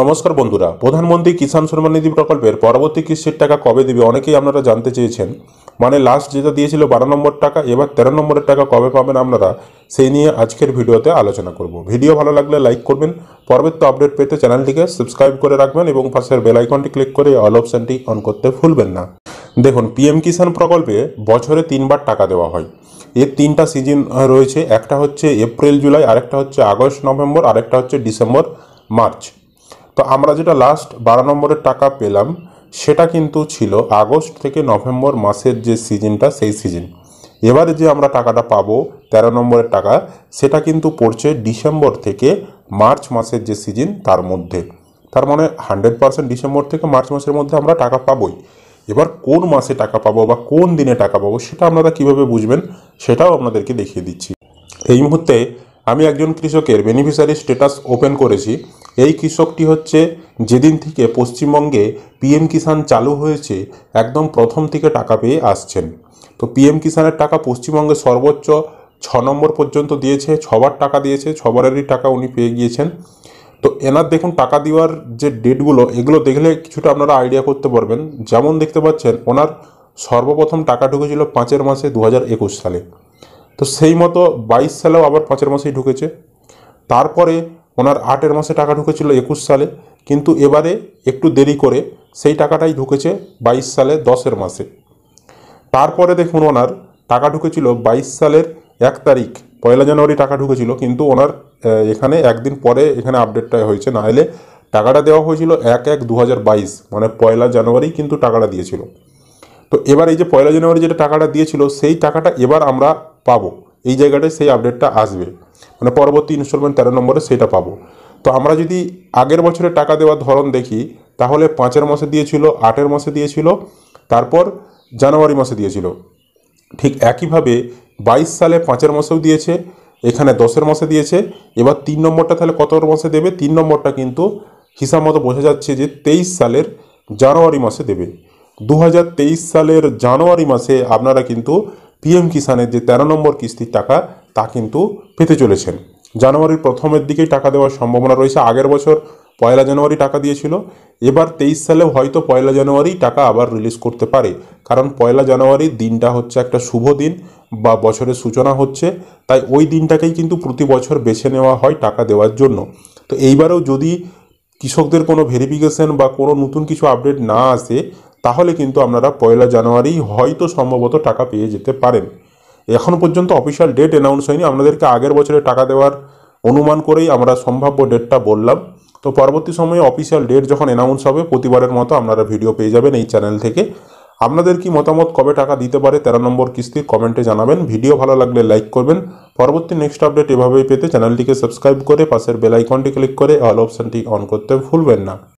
নমস্কার বন্ধুরা প্রধানমন্ত্রী কিষাণ সম্মান নিধি প্রকল্পের পরবর্তী কিস্তির টাকা কবে দেবে অনেকেই আপনারা জানতে চেয়েছেন মানে লাস্ট যেটা দিয়েছিল বারো নম্বর টাকা এবার তেরো নম্বরের টাকা কবে পাবেন আপনারা সেই নিয়ে আজকের ভিডিওতে আলোচনা করব ভিডিও ভালো লাগলে লাইক করবেন পরবর্তী আপডেট পেতে চ্যানেলটিকে সাবস্ক্রাইব করে রাখবেন এবং পাশের বেলাইকনটি ক্লিক করে অল অপশানটি অন করতে ভুলবেন না দেখুন পিএম কিষাণ প্রকল্পে বছরে তিনবার টাকা দেওয়া হয় এর তিনটা সিজন রয়েছে একটা হচ্ছে এপ্রিল জুলাই আরেকটা হচ্ছে আগস্ট নভেম্বর আরেকটা হচ্ছে ডিসেম্বর মার্চ তো আমরা যেটা লাস্ট বারো নম্বরের টাকা পেলাম সেটা কিন্তু ছিল আগস্ট থেকে নভেম্বর মাসের যে সিজনটা সেই সিজন এবারে যে আমরা টাকাটা পাবো তেরো নম্বরের টাকা সেটা কিন্তু পড়ছে ডিসেম্বর থেকে মার্চ মাসের যে সিজন তার মধ্যে তার মানে হান্ড্রেড পার্সেন্ট ডিসেম্বর থেকে মার্চ মাসের মধ্যে আমরা টাকা পাবোই এবার কোন মাসে টাকা পাবো বা কোন দিনে টাকা পাবো সেটা আপনারা কিভাবে বুঝবেন সেটাও আপনাদেরকে দেখিয়ে দিচ্ছি এই মুহূর্তে আমি একজন কৃষকের বেনিফিশিয়ারি স্ট্যাটাস ওপেন করেছি এই কৃষকটি হচ্ছে যেদিন থেকে পশ্চিমবঙ্গে পিএম কিষাণ চালু হয়েছে একদম প্রথম থেকে টাকা পেয়ে আসছেন তো পিএম কিষাণের টাকা পশ্চিমবঙ্গে সর্বোচ্চ ছ নম্বর পর্যন্ত দিয়েছে ছবার টাকা দিয়েছে ছবারেরই টাকা উনি পেয়ে গিয়েছেন তো এনার দেখুন টাকা দেওয়ার যে ডেটগুলো এগুলো দেখলে কিছুটা আপনারা আইডিয়া করতে পারবেন যেমন দেখতে পাচ্ছেন ওনার সর্বপ্রথম টাকা ঢুকেছিল পাঁচের মাসে দু সালে তো সেই মতো বাইশ সালেও আবার পাঁচের মাসেই ঢুকেছে তারপরে ওনার আটের মাসে টাকা ঢুকেছিল একুশ সালে কিন্তু এবারে একটু দেরি করে সেই টাকাটাই ঢুকেছে বাইশ সালে দশের মাসে তারপরে দেখুন ওনার টাকা ঢুকেছিল বাইশ সালের এক তারিখ পয়লা জানুয়ারি টাকা ঢুকেছিল কিন্তু ওনার এখানে একদিন পরে এখানে আপডেটটা হয়েছে না হলে টাকাটা দেওয়া হয়েছিল এক এক দু মানে পয়লা জানুয়ারি কিন্তু টাকাটা দিয়েছিল তো এবার এই যে পয়লা জানুয়ারি যেটা টাকাটা দিয়েছিল সেই টাকাটা এবার আমরা পাবো এই জায়গাটায় সেই আপডেটটা আসবে মানে পরবর্তী ইনস্টলমেন্ট তেরো নম্বরে সেটা পাবো তো আমরা যদি আগের বছরে টাকা দেওয়ার ধরন দেখি তাহলে পাঁচের মাসে দিয়েছিল আটের মাসে দিয়েছিল তারপর জানুয়ারি মাসে দিয়েছিল ঠিক একইভাবে বাইশ সালে পাঁচের মাসেও দিয়েছে এখানে দশের মাসে দিয়েছে এবার তিন নম্বরটা তাহলে কত মাসে দেবে তিন নম্বরটা কিন্তু হিসাব মতো বোঝা যাচ্ছে যে তেইশ সালের জানুয়ারি মাসে দেবে দু সালের জানুয়ারি মাসে আপনারা কিন্তু পিএম কিষানের যে তেরো নম্বর কিস্তির টাকা তা কিন্তু পেতে চলেছেন জানুয়ারির প্রথমের দিকেই টাকা দেওয়ার সম্ভাবনা রয়েছে আগের বছর পয়লা জানুয়ারি টাকা দিয়েছিল এবার তেইশ সালেও হয়তো পয়লা জানুয়ারি টাকা আবার রিলিজ করতে পারে কারণ পয়লা জানুয়ারি দিনটা হচ্ছে একটা শুভ দিন বা বছরের সূচনা হচ্ছে তাই ওই দিনটাকেই কিন্তু প্রতি বছর বেছে নেওয়া হয় টাকা দেওয়ার জন্য তো এইবারেও যদি কৃষকদের কোনো ভেরিফিকেশন বা কোনো নতুন কিছু আপডেট না আসে তাহলে কিন্তু আপনারা পয়লা জানুয়ারি হয়তো সম্ভবত টাকা পেয়ে যেতে পারেন এখন পর্যন্ত অফিসিয়াল ডেট অ্যানাউন্স হয়নি আপনাদেরকে আগের বছরে টাকা দেওয়ার অনুমান করেই আমরা সম্ভাব্য ডেটটা বললাম তো পরবর্তী সময়ে অফিসিয়াল ডেট যখন অ্যানাউন্স হবে প্রতিবারের মতো আপনারা ভিডিও পেয়ে যাবেন এই চ্যানেল থেকে আপনাদের কি মতামত কবে টাকা দিতে পারে তেরো নম্বর কিস্তির কমেন্টে জানাবেন ভিডিও ভালো লাগলে লাইক করবেন পরবর্তী নেক্সট আপডেট এভাবেই পেতে চ্যানেলটিকে সাবস্ক্রাইব করে পাশের বেল আইকনটি ক্লিক করে অল অপশানটি অন করতে ভুলবেন না